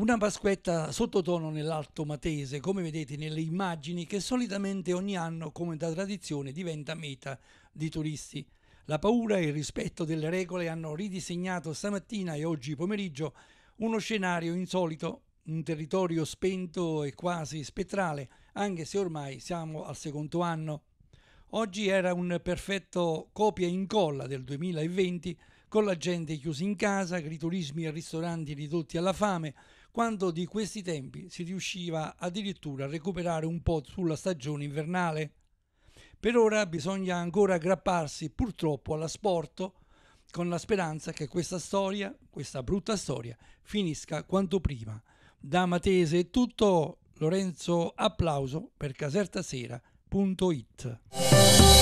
Una Pasquetta sottotono nell'Alto Matese, come vedete nelle immagini, che solitamente ogni anno, come da tradizione, diventa meta di turisti. La paura e il rispetto delle regole hanno ridisegnato stamattina e oggi pomeriggio uno scenario insolito, un territorio spento e quasi spettrale, anche se ormai siamo al secondo anno. Oggi era un perfetto copia e incolla del 2020 con la gente chiusa in casa, gritolismi e ristoranti ridotti alla fame, quando di questi tempi si riusciva addirittura a recuperare un po' sulla stagione invernale. Per ora bisogna ancora aggrapparsi purtroppo all'asporto con la speranza che questa storia, questa brutta storia, finisca quanto prima. Da Matese è tutto, Lorenzo Applauso per casertasera.it.